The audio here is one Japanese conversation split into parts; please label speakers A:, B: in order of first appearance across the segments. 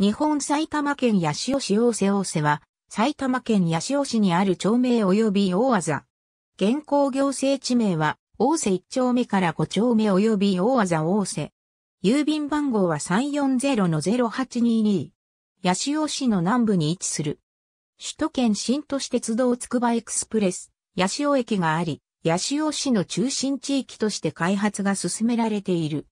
A: 日本埼玉県八潮市大瀬大瀬は、埼玉県八潮市にある町名及び大技。現行行政地名は、大瀬1丁目から5丁目及び大技大瀬。郵便番号は340-0822。八潮市の南部に位置する。首都圏新都市鉄道つくばエクスプレス、八潮駅があり、八潮市の中心地域として開発が進められている。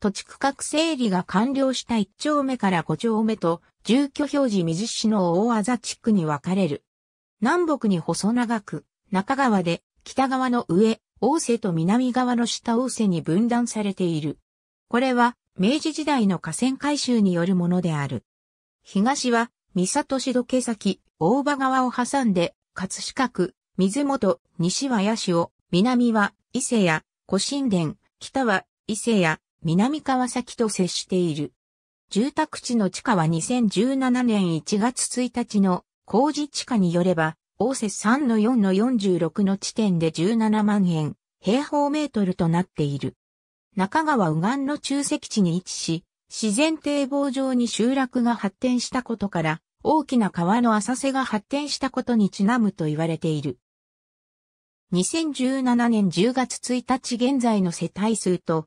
A: 土地区画整理が完了した1丁目から5丁目と、住居表示水市の大あざ地区に分かれる。南北に細長く、中川で、北側の上、大瀬と南側の下大瀬に分断されている。これは、明治時代の河川改修によるものである。東は、三里市土気先、大場川を挟んで、葛飾区、水元、西は八潮、南は伊勢屋、古神殿、北は伊勢屋、南川崎と接している。住宅地の地価は2017年1月1日の工事地価によれば、大瀬3の4の46の地点で17万円、平方メートルとなっている。中川右岸の中石地に位置し、自然堤防上に集落が発展したことから、大きな川の浅瀬が発展したことにちなむと言われている。2017年10月1日現在の世帯数と、